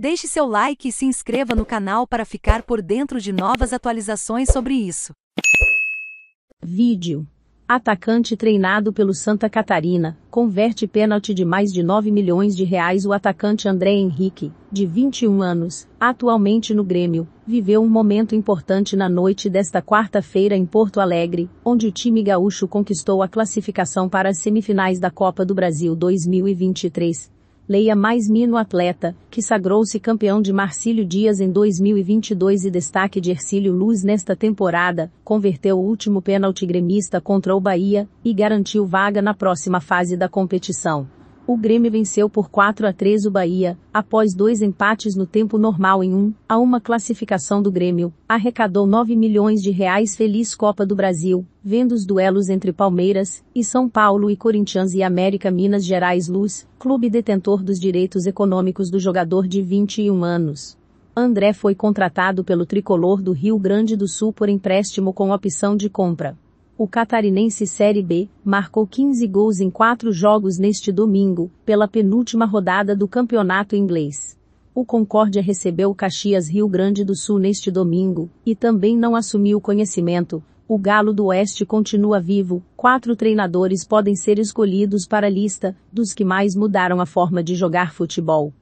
Deixe seu like e se inscreva no canal para ficar por dentro de novas atualizações sobre isso. Vídeo. Atacante treinado pelo Santa Catarina, converte pênalti de mais de 9 milhões de reais. O atacante André Henrique, de 21 anos, atualmente no Grêmio, viveu um momento importante na noite desta quarta-feira em Porto Alegre, onde o time gaúcho conquistou a classificação para as semifinais da Copa do Brasil 2023, leia mais Mino Atleta, que sagrou-se campeão de Marcílio Dias em 2022 e destaque de Ercílio Luz nesta temporada, converteu o último pênalti gremista contra o Bahia e garantiu vaga na próxima fase da competição o Grêmio venceu por 4 a 3 o Bahia, após dois empates no tempo normal em 1 a uma classificação do Grêmio, arrecadou 9 milhões de reais feliz Copa do Brasil, vendo os duelos entre Palmeiras e São Paulo e Corinthians e América Minas Gerais Luz, clube detentor dos direitos econômicos do jogador de 21 anos. André foi contratado pelo tricolor do Rio Grande do Sul por empréstimo com opção de compra. O catarinense Série B marcou 15 gols em quatro jogos neste domingo, pela penúltima rodada do campeonato inglês. O Concórdia recebeu o Caxias Rio Grande do Sul neste domingo, e também não assumiu conhecimento. O Galo do Oeste continua vivo, quatro treinadores podem ser escolhidos para a lista, dos que mais mudaram a forma de jogar futebol.